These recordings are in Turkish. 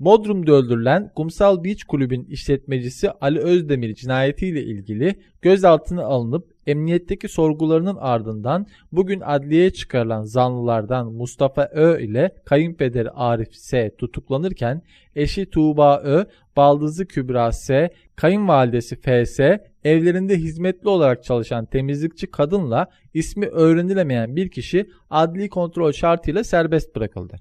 Bodrum'da öldürülen Kumsal Beach Kulübü'nün işletmecisi Ali Özdemir cinayetiyle ilgili gözaltına alınıp emniyetteki sorgularının ardından bugün adliyeye çıkarılan zanlılardan Mustafa Ö ile kayınpederi Arif S tutuklanırken eşi Tuğba Ö, baldızı Kübra S, kayınvalidesi FS, evlerinde hizmetli olarak çalışan temizlikçi kadınla ismi öğrenilemeyen bir kişi adli kontrol şartıyla serbest bırakıldı.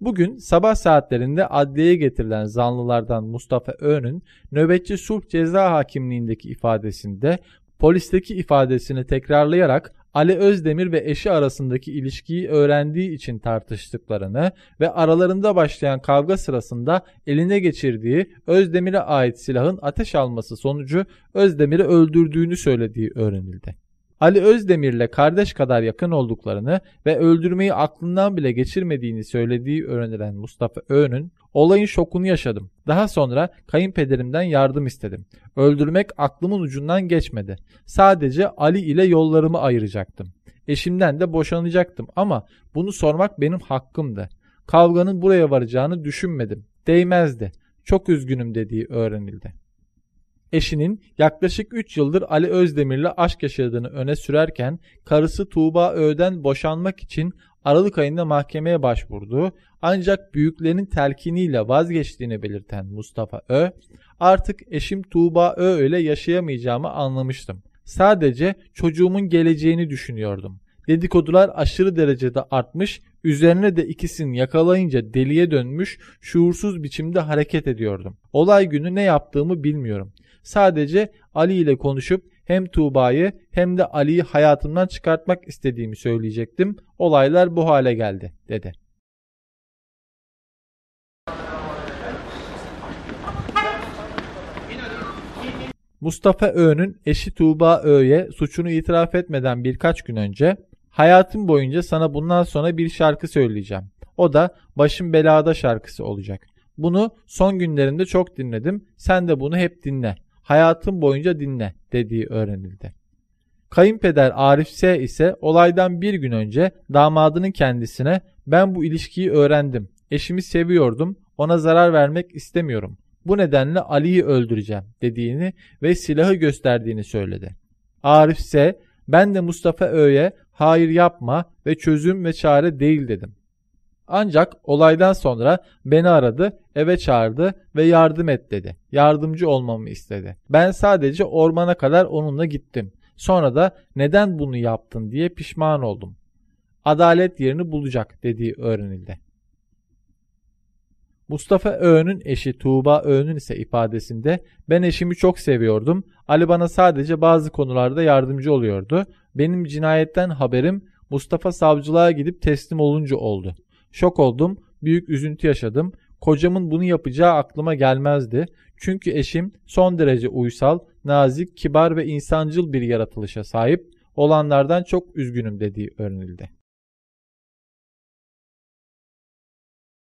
Bugün sabah saatlerinde adliyeye getirilen zanlılardan Mustafa Öğün'ün nöbetçi sulh ceza hakimliğindeki ifadesinde polisteki ifadesini tekrarlayarak Ali Özdemir ve eşi arasındaki ilişkiyi öğrendiği için tartıştıklarını ve aralarında başlayan kavga sırasında eline geçirdiği Özdemir'e ait silahın ateş alması sonucu Özdemir'i öldürdüğünü söylediği öğrenildi. Ali Özdemir'le kardeş kadar yakın olduklarını ve öldürmeyi aklından bile geçirmediğini söylediği öğrenilen Mustafa Öğün'ün olayın şokunu yaşadım. Daha sonra kayınpederimden yardım istedim. Öldürmek aklımın ucundan geçmedi. Sadece Ali ile yollarımı ayıracaktım. Eşimden de boşanacaktım ama bunu sormak benim hakkımdı. Kavganın buraya varacağını düşünmedim. Değmezdi. Çok üzgünüm dediği öğrenildi eşinin yaklaşık 3 yıldır Ali Özdemir'le aşk yaşadığını öne sürerken karısı Tuğba Öğ'den boşanmak için Aralık ayında mahkemeye başvurdu. Ancak büyüklerinin telkiniyle vazgeçtiğini belirten Mustafa Ö, artık eşim Tuğba Ö ile yaşayamayacağımı anlamıştım. Sadece çocuğumun geleceğini düşünüyordum. Dedikodular aşırı derecede artmış, üzerine de ikisini yakalayınca deliye dönmüş, şuursuz biçimde hareket ediyordum. Olay günü ne yaptığımı bilmiyorum. Sadece Ali ile konuşup hem Tuğba'yı hem de Ali'yi hayatımdan çıkartmak istediğimi söyleyecektim. Olaylar bu hale geldi dedi. Mustafa Ö'nün eşi Tuğba Ö'ye suçunu itiraf etmeden birkaç gün önce hayatım boyunca sana bundan sonra bir şarkı söyleyeceğim. O da Başım Belada şarkısı olacak. Bunu son günlerinde çok dinledim. Sen de bunu hep dinle hayatın boyunca dinle dediği öğrenildi. Kayınpeder Arif S. ise olaydan bir gün önce damadının kendisine ben bu ilişkiyi öğrendim, eşimi seviyordum, ona zarar vermek istemiyorum. Bu nedenle Ali'yi öldüreceğim dediğini ve silahı gösterdiğini söyledi. Arif ise ben de Mustafa Ö'ye hayır yapma ve çözüm ve çare değil dedim. Ancak olaydan sonra beni aradı, eve çağırdı ve yardım et dedi. Yardımcı olmamı istedi. Ben sadece ormana kadar onunla gittim. Sonra da neden bunu yaptın diye pişman oldum. Adalet yerini bulacak dediği öğrenildi. Mustafa Öğün'ün eşi Tuğba Öğün'ün ise ifadesinde ben eşimi çok seviyordum. Ali bana sadece bazı konularda yardımcı oluyordu. Benim cinayetten haberim Mustafa savcılığa gidip teslim olunca oldu. Şok oldum, büyük üzüntü yaşadım. Kocamın bunu yapacağı aklıma gelmezdi. Çünkü eşim son derece uysal, nazik, kibar ve insancıl bir yaratılışa sahip. Olanlardan çok üzgünüm dediği öğrenildi.